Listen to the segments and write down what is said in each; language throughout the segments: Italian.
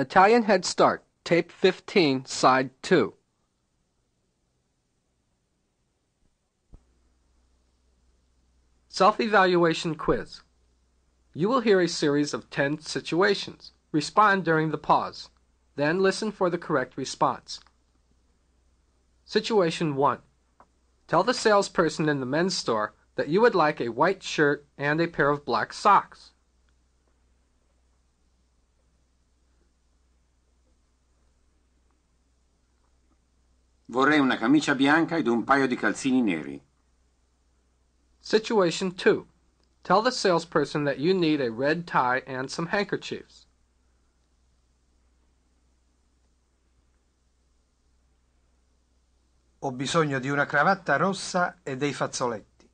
Italian Head Start, Tape 15, Side 2. Self-Evaluation Quiz. You will hear a series of 10 situations. Respond during the pause. Then listen for the correct response. Situation 1. Tell the salesperson in the men's store that you would like a white shirt and a pair of black socks. Vorrei una camicia bianca ed un paio di calzini neri. Situation 2. Tell the salesperson that you need a red tie and some handkerchiefs. Ho bisogno di una cravatta rossa e dei fazzoletti.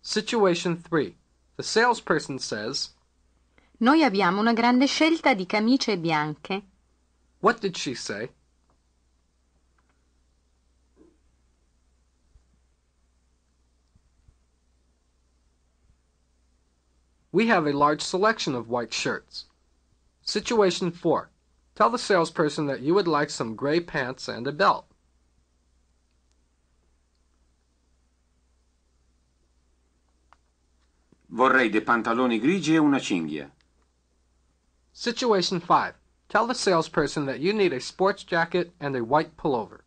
Situation 3. The salesperson says, Noi abbiamo una grande scelta di camicie bianche. What did she say? We have a large selection of white shirts. Situation 4. Tell the salesperson that you would like some gray pants and a belt. Vorrei dei pantaloni grigi e una cinghia. Situation 5. Tell the salesperson that you need a sports jacket and a white pullover.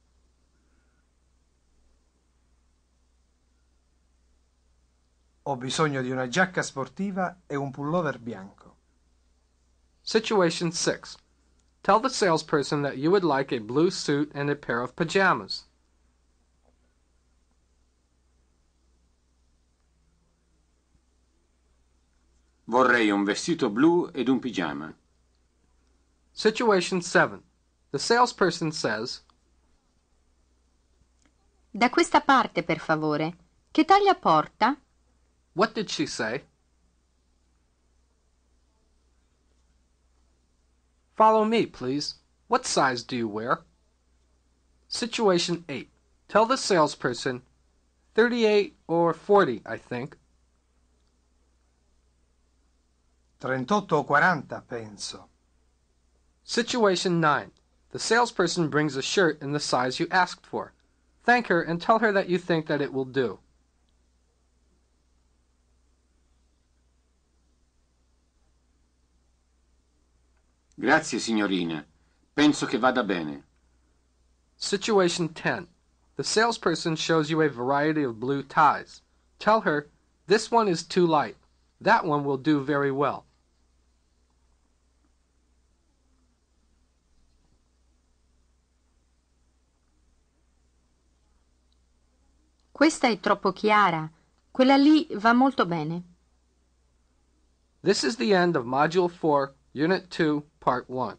Ho bisogno di una giacca sportiva e un pullover bianco. Situation 6. Tell the salesperson that you would like a blue suit and a pair of pajamas. Vorrei un vestito blu ed un pigiama. Situation 7. The salesperson says Da questa parte, per favore. Che taglia porta? What did she say? Follow me, please. What size do you wear? Situation 8. Tell the salesperson, 38 or 40, I think. 38 o 40, penso. Situation 9. The salesperson brings a shirt in the size you asked for. Thank her and tell her that you think that it will do. Grazie, signorina. Penso che vada bene. Situation 10. The salesperson shows you a variety of blue ties. Tell her, this one is too light. That one will do very well. Questa è troppo chiara. Quella lì va molto bene. This is the end of Module 4, Unit 2, Part 1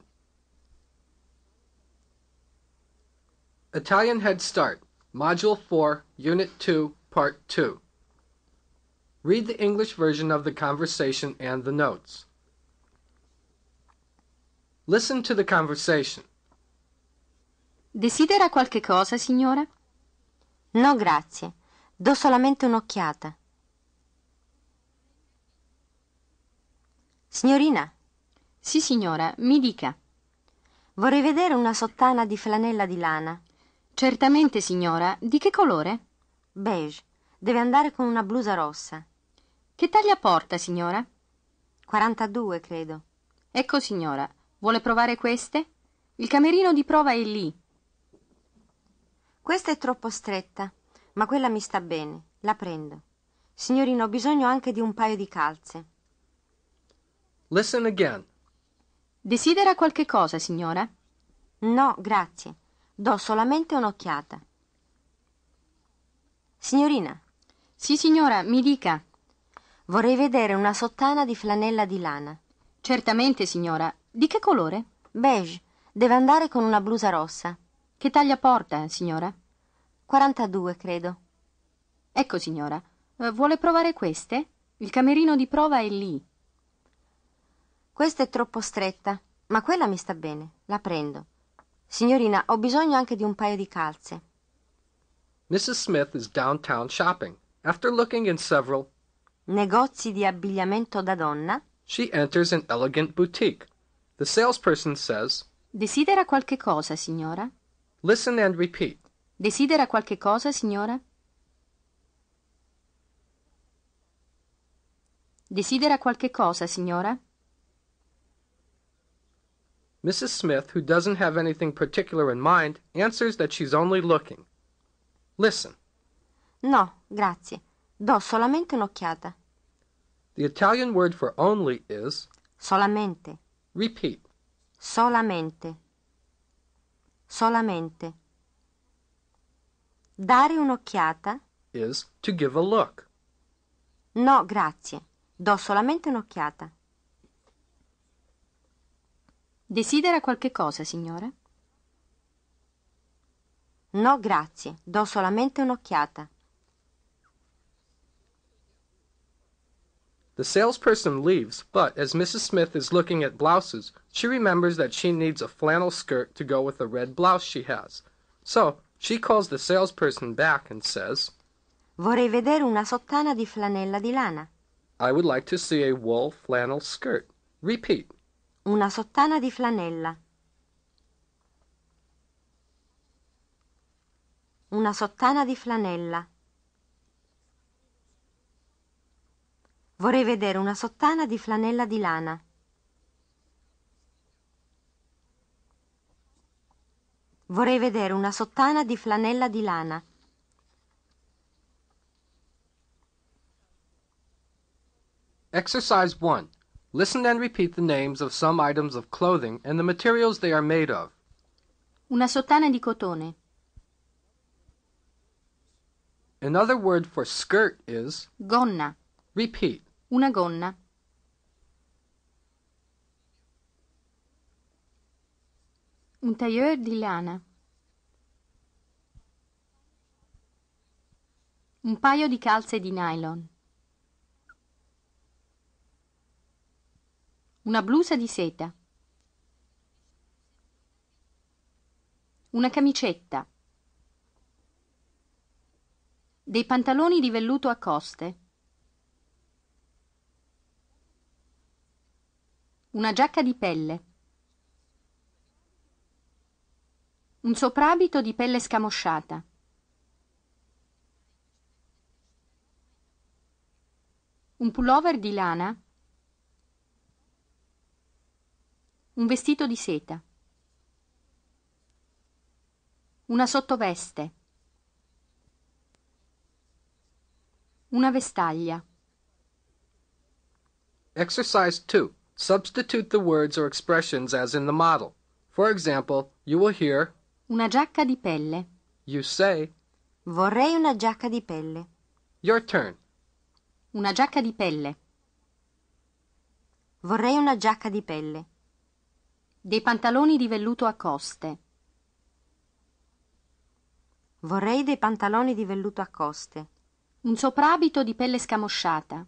Italian Head Start, Module 4, Unit 2, Part 2 Read the English version of the conversation and the notes. Listen to the conversation. Desidera qualche cosa, signora? No, grazie. Do solamente un'occhiata. Signorina, Sì, signora, mi dica. Vorrei vedere una sottana di flanella di lana. Certamente, signora. Di che colore? Beige. Deve andare con una blusa rossa. Che taglia porta, signora? 42, credo. Ecco, signora. Vuole provare queste? Il camerino di prova è lì. Questa è troppo stretta, ma quella mi sta bene. La prendo. Signorino, ho bisogno anche di un paio di calze. Listen again. Desidera qualche cosa, signora? No, grazie. Do solamente un'occhiata. Signorina. Sì, signora, mi dica. Vorrei vedere una sottana di flanella di lana. Certamente, signora. Di che colore? Beige. Deve andare con una blusa rossa. Che taglia porta, signora? 42, credo. Ecco, signora. Eh, vuole provare queste? Il camerino di prova è lì questa è troppo stretta ma quella mi sta bene la prendo signorina ho bisogno anche di un paio di calze Mrs. Smith is downtown shopping. After looking in several negozi di abbigliamento da donna, she enters an elegant boutique. The salesperson says, Desidera qualche cosa, signora? Listen and repeat. Desidera qualche cosa, signora? Desidera qualche cosa, signora? Mrs. Smith, who doesn't have anything particular in mind, answers that she's only looking. Listen. No, grazie. Do solamente un'occhiata. The Italian word for only is solamente. Repeat. Solamente. Solamente. Dare un'occhiata is to give a look. No, grazie. Do solamente un'occhiata. Desidera qualche cosa, signora? No, grazie. Do solamente un'occhiata. The salesperson leaves, but as Mrs. Smith is looking at blouses, she remembers that she needs a flannel skirt to go with the red blouse she has. So she calls the salesperson back and says, Vorrei vedere una sottana di flanella di lana. I would like to see a wool flannel skirt. Repeat. una sottana di flanella una sottana di flanella vorrei vedere una sottana di flanella di lana vorrei vedere una sottana di flanella di lana Exercise 1 Listen and repeat the names of some items of clothing and the materials they are made of. Una sottana di cotone. Another word for skirt is gonna. Repeat. Una gonna. Un tailleur di lana. Un paio di calze di nylon. una blusa di seta, una camicetta, dei pantaloni di velluto a coste, una giacca di pelle, un soprabito di pelle scamosciata. un pullover di lana un vestito di seta, una sottoveste, una vestaglia. Exercise 2. Substitute the words or expressions as in the model. For example, you will hear Una giacca di pelle. You say Vorrei una giacca di pelle. Your turn. Una giacca di pelle. Vorrei una giacca di pelle dei pantaloni di velluto a coste. Vorrei dei pantaloni di velluto a coste. Un soprabito di pelle scamosciata.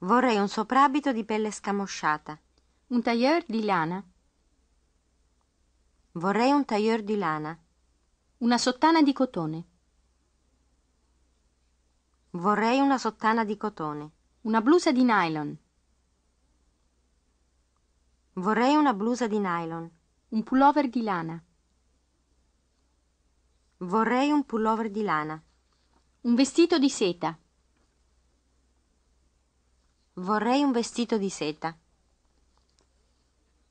Vorrei un soprabito di pelle scamosciata. Un tailleur di lana. Vorrei un tailleur di lana. Una sottana di cotone. Vorrei una sottana di cotone. Una blusa di nylon. Vorrei una blusa di nylon. Un pullover di lana. Vorrei un pullover di lana. Un vestito di seta. Vorrei un vestito di seta.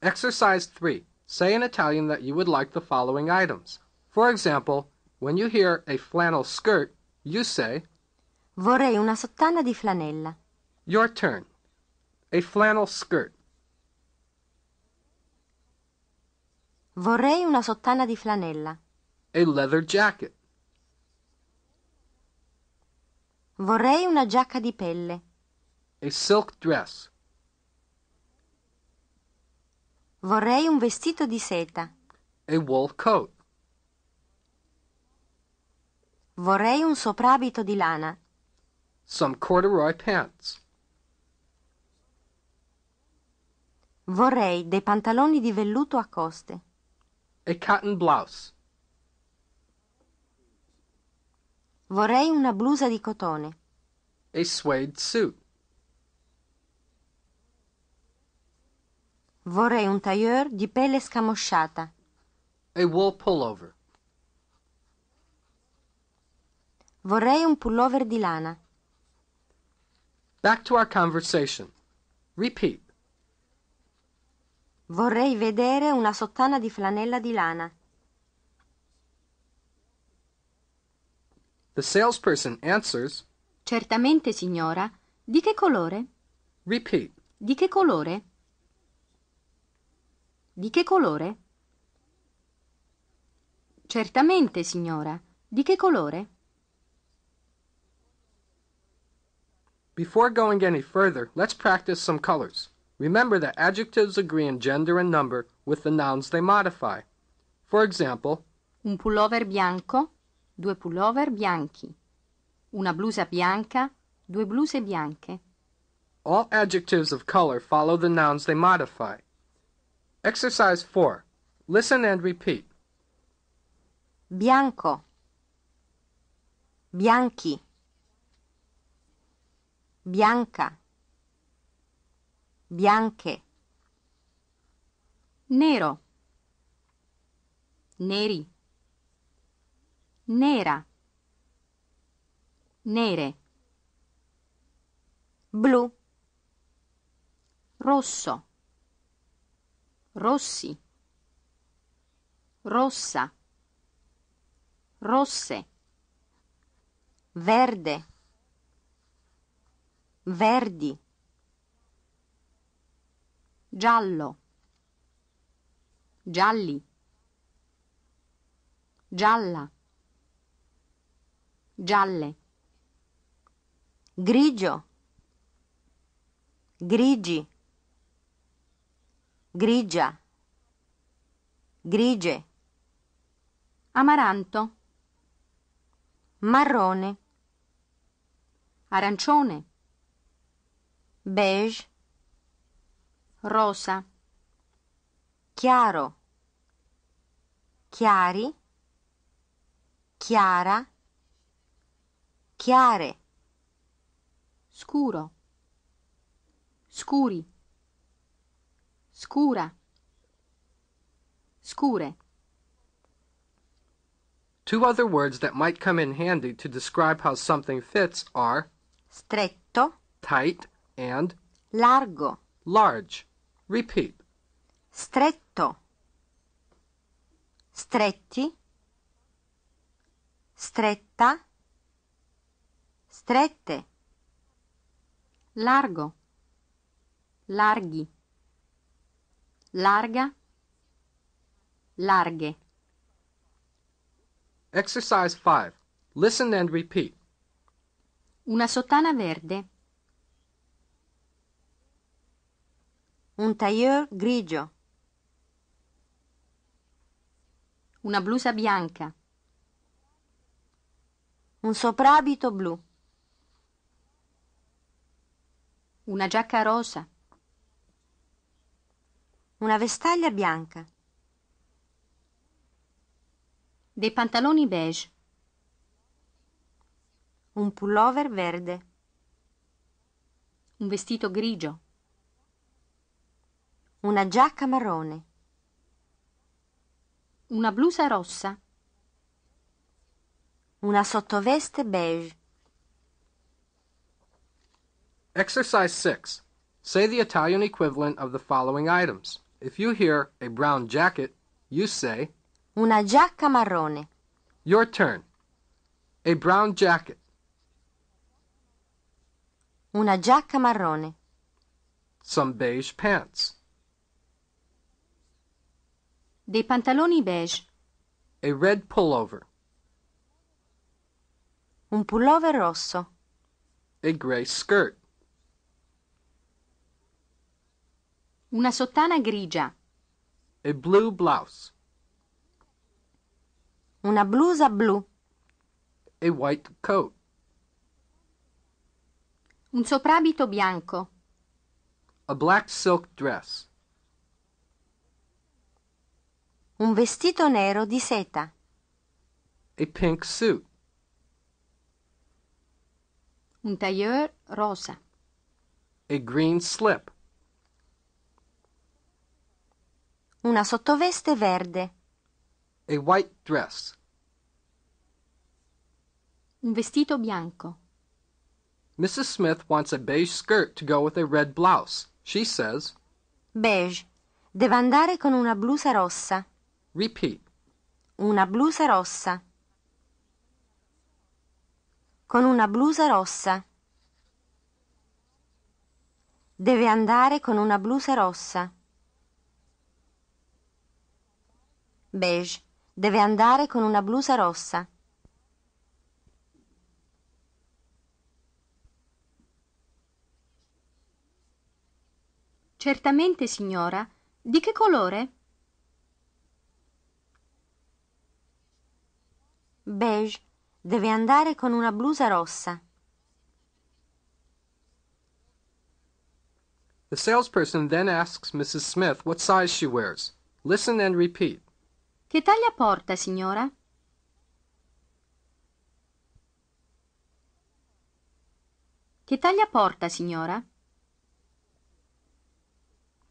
Exercise 3. Say in Italian that you would like the following items. For example, when you hear a flannel skirt, you say Vorrei una sottana di flanella. Your turn. A flannel skirt. Vorrei una sottana di flanella. A leather jacket. Vorrei una giacca di pelle. A silk dress. Vorrei un vestito di seta. A wool coat. Vorrei un soprabito di lana. Some corduroy pants. Vorrei dei pantaloni di velluto a coste. A cotton blouse. Vorrei una blusa di cotone. A suede suit. Vorrei un tailleur di pelle scamosciata. A wool pullover. Vorrei un pullover di lana. Back to our conversation. Repeat. Vorrei vedere una sottana di flanella di lana. The salesperson answers, Certamente, signora. Di che colore? repeat, Di che colore? Di che colore? Certamente, signora. Di che colore? Before going any further, let's practice some colors. Remember that adjectives agree in gender and number with the nouns they modify. For example, un pullover bianco, due pullover bianchi. Una blusa bianca, due bluse bianche. All adjectives of color follow the nouns they modify. Exercise 4. Listen and repeat. Bianco. Bianchi. Bianca. bianche, nero, neri, nera, nere, blu, rosso, rossi, rossa, rosse, verde, verdi giallo gialli gialla gialle grigio grigi grigia grige amaranto marrone arancione beige rosa chiaro chiari chiara chiare scuro scuri scura scure Two other words that might come in handy to describe how something fits are stretto, tight, and largo, large. Repeat. Stretto. Stretti. Stretta. Strette. Largo. Larghi. Larga. Larghe. Exercise 5. Listen and repeat. Una sottana verde. un tailleur grigio, una blusa bianca, un soprabito blu, una giacca rosa, una vestaglia bianca, dei pantaloni beige, un pullover verde, un vestito grigio. una giacca marrone, una blusa rossa, una sottoveste beige. Exercise 6. Say the Italian equivalent of the following items. If you hear a brown jacket, you say una giacca marrone. Your turn. A brown jacket. Una giacca marrone. Some beige pants. Dei pantaloni beige. A red pullover. Un pullover rosso. A gray skirt. Una sottana grigia. A blue blouse. Una blusa blu. A white coat. Un soprabito bianco. A black silk dress. un vestito nero di seta. A pink suit. Un tailleur rosa. A green slip. Una sottoveste verde. A white dress. Un vestito bianco. Mrs. Smith wants a beige skirt to go with a red blouse. She says, Beige. Deve andare con una blusa rossa. Repeat. Una blusa rossa. Con una blusa rossa. Deve andare con una blusa rossa. Beige. Deve andare con una blusa rossa. Certamente, signora. Di che colore? beige deve andare con una blusa rossa. The salesperson then asks Mrs. Smith what size she wears. Listen and repeat. Che taglia porta, signora? Che taglia porta, signora?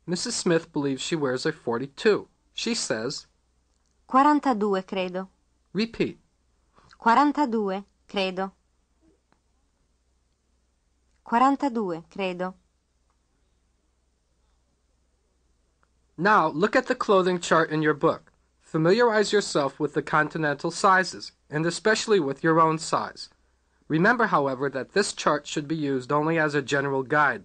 Mrs. Smith believes she wears a 42. She says 42, credo. Repeat. Quarantadue, credo. credo. Now look at the clothing chart in your book. Familiarize yourself with the continental sizes, and especially with your own size. Remember, however, that this chart should be used only as a general guide.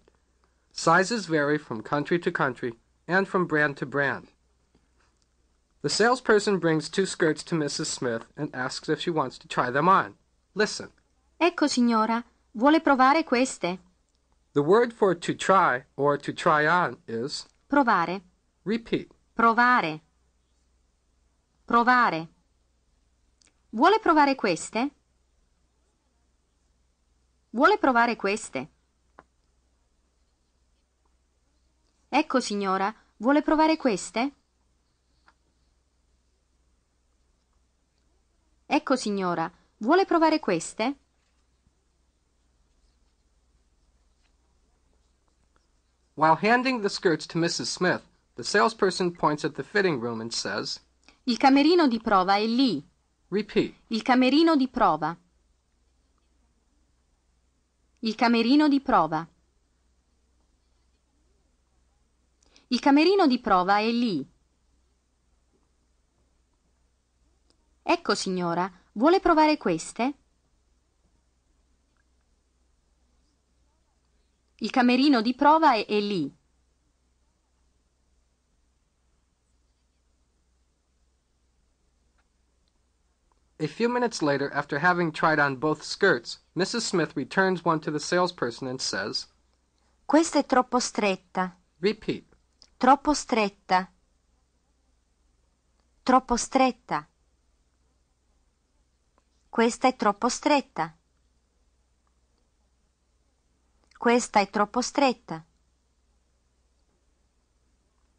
Sizes vary from country to country and from brand to brand. The salesperson brings two skirts to Mrs. Smith and asks if she wants to try them on. Listen. Ecco, signora, vuole provare queste? The word for to try or to try on is provare. Repeat. Provare. Provare. Vuole provare queste? Vuole provare queste? Ecco, signora, vuole provare queste? Ecco, signora, vuole provare queste? While handing the skirts to Mrs. Smith, the salesperson points at the fitting room and says, Il camerino di prova è lì. Repeat. Il camerino di prova. Il camerino di prova. Il camerino di prova è lì. Ecco, signora, vuole provare queste? Il camerino di prova è, è lì. A few minutes later, after having tried on both skirts, Mrs. Smith returns one to the salesperson and says, Questa è troppo stretta. Repeat. Troppo stretta. Troppo stretta. Questa è troppo stretta. Questa è troppo stretta.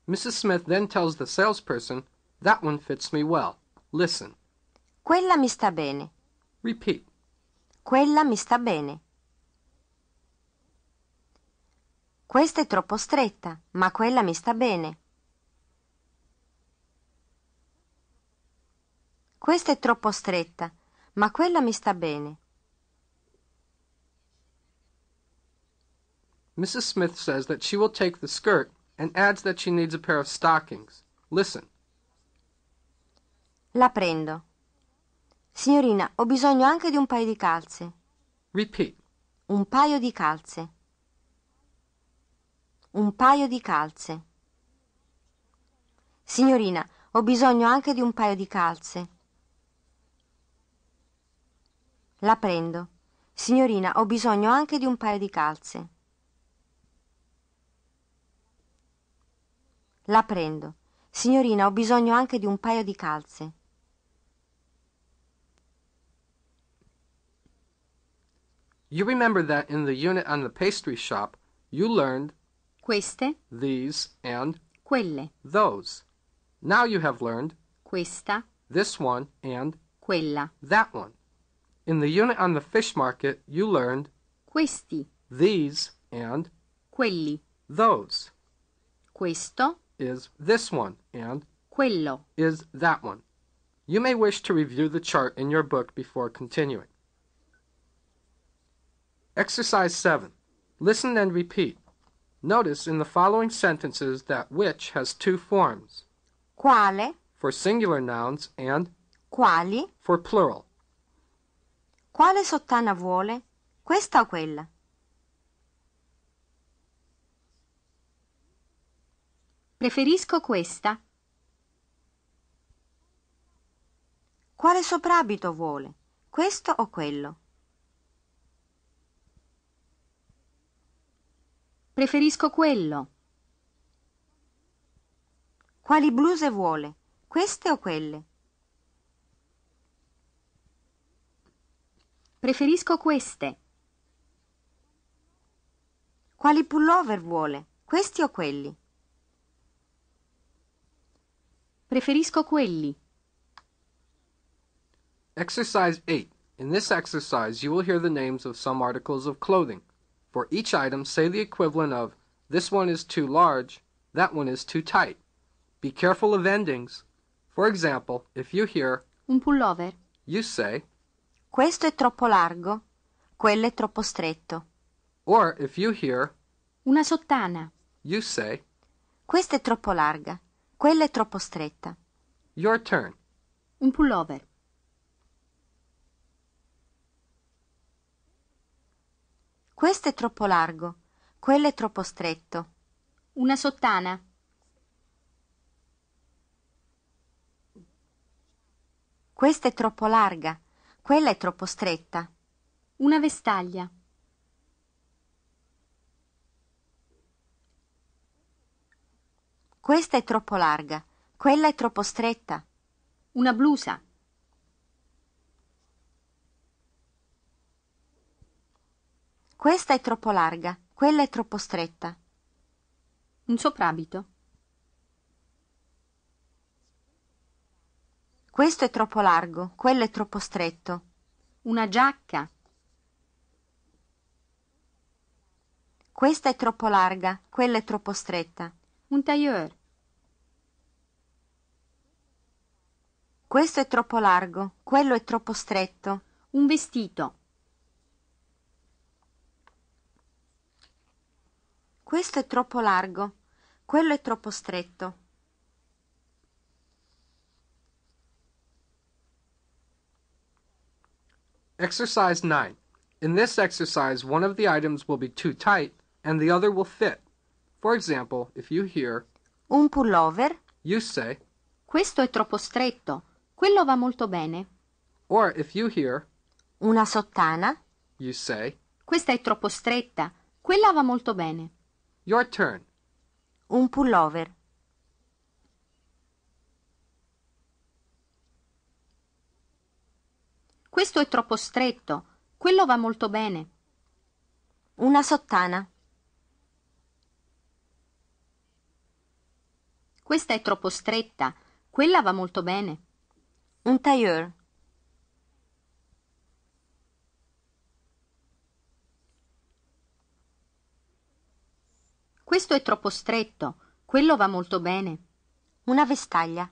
Mrs. Smith then tells the salesperson, That one fits me well. Listen. Quella mi sta bene. Repeat. Quella mi sta bene. Questa è troppo stretta, ma quella mi sta bene. Questa è troppo stretta, ma quella mi sta bene. Mrs. Smith says that she will take the skirt and adds that she needs a pair of stockings. Listen. La prendo. Signorina, ho bisogno anche di un paio di calze. Repeat. Un paio di calze. Un paio di calze. Signorina, ho bisogno anche di un paio di calze. La prendo. Signorina, ho bisogno anche di un paio di calze. La prendo. Signorina, ho bisogno anche di un paio di calze. You remember that in the unit on the pastry shop, you learned queste, these, and quelle, those. Now you have learned questa, this one, and quella, that one. In the unit on the fish market you learned questi, these, and quelli, those. Questo is this one, and quello is that one. You may wish to review the chart in your book before continuing. Exercise 7. Listen and repeat. Notice in the following sentences that which has two forms. Quale for singular nouns and quali for plural. quale sottana vuole questa o quella preferisco questa quale soprabito vuole questo o quello preferisco quello quali bluse vuole queste o quelle Preferisco queste. Quali pullover vuole? Questi o quelli? Preferisco quelli. Exercise 8. In this exercise, you will hear the names of some articles of clothing. For each item, say the equivalent of this one is too large, that one is too tight. Be careful of endings. For example, if you hear un pullover, you say Questo è troppo largo, quello è troppo stretto. Or if you hear una sottana, you say Questa è troppo larga, quella è troppo stretta. Your turn. Un pullover. Questo è troppo largo, quello è troppo stretto. Una sottana. Questa è troppo larga, quella è troppo stretta. Una vestaglia. Questa è troppo larga. Quella è troppo stretta. Una blusa. Questa è troppo larga, quella è troppo stretta. Un soprabito. Questo è troppo largo, quello è troppo stretto. Una giacca. Questa è troppo larga, quella è troppo stretta. Un tailleur. Questo è troppo largo, quello è troppo stretto. Un vestito. Questo è troppo largo, quello è troppo stretto. Exercise 9. In this exercise one of the items will be too tight and the other will fit. For example, if you hear Un pullover, you say Questo è troppo stretto. Quello va molto bene. Or if you hear Una sottana, you say Questa è troppo stretta. Quella va molto bene. Your turn. Un pullover. Questo è troppo stretto, quello va molto bene. Una sottana. Questa è troppo stretta, quella va molto bene. Un tailleur. Questo è troppo stretto, quello va molto bene. Una vestaglia.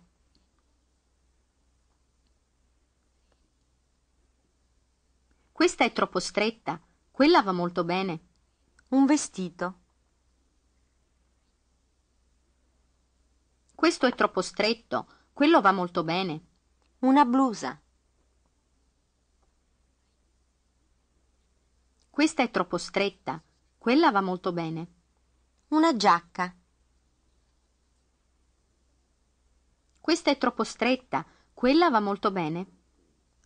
Questa è troppo stretta, quella va molto bene. Un vestito. Questo è troppo stretto, quello va molto bene. Una blusa. Questa è troppo stretta, quella va molto bene. Una giacca. Questa è troppo stretta, quella va molto bene.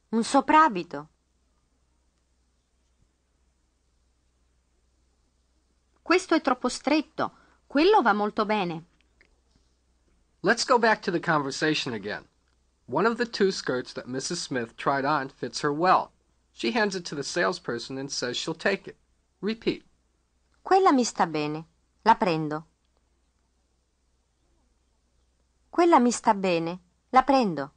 Un soprabito. Questo è troppo stretto. Quello va molto bene. Let's go back to the conversation again. One of the two skirts that Mrs. Smith tried on fits her well. She hands it to the salesperson and says she'll take it. Repeat. Quella mi sta bene. La prendo. Quella mi sta bene. La prendo.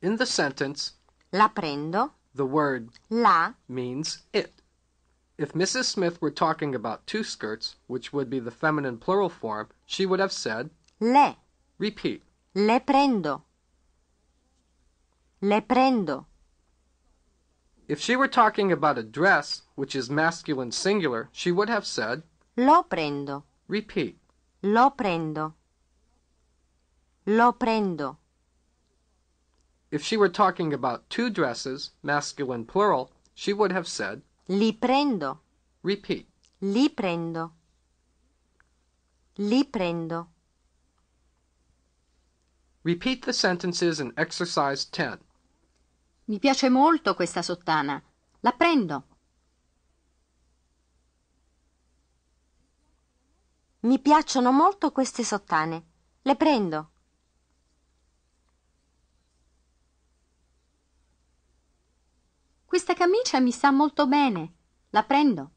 In the sentence, la prendo, the word la means it. If Mrs. Smith were talking about two skirts, which would be the feminine plural form, she would have said, "le." Repeat. "Le prendo." "Le prendo." If she were talking about a dress, which is masculine singular, she would have said, "lo prendo." Repeat. "Lo prendo." "Lo prendo." If she were talking about two dresses, masculine plural, she would have said. Li prendo. Repeat. Li prendo. Li prendo. Repeat the sentences in exercise 10. Mi piace molto questa sottana. La prendo. Mi piacciono molto queste sottane. Le prendo. Questa camicia mi sta molto bene. La prendo.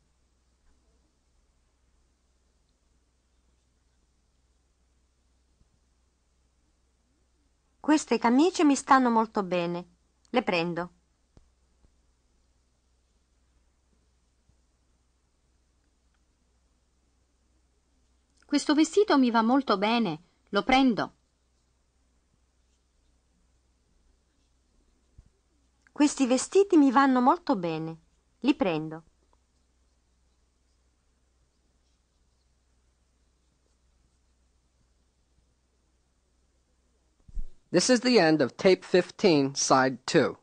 Queste camicie mi stanno molto bene. Le prendo. Questo vestito mi va molto bene. Lo prendo. questi vestiti mi vanno molto bene Li prendo This is the end of tape 15, side 2.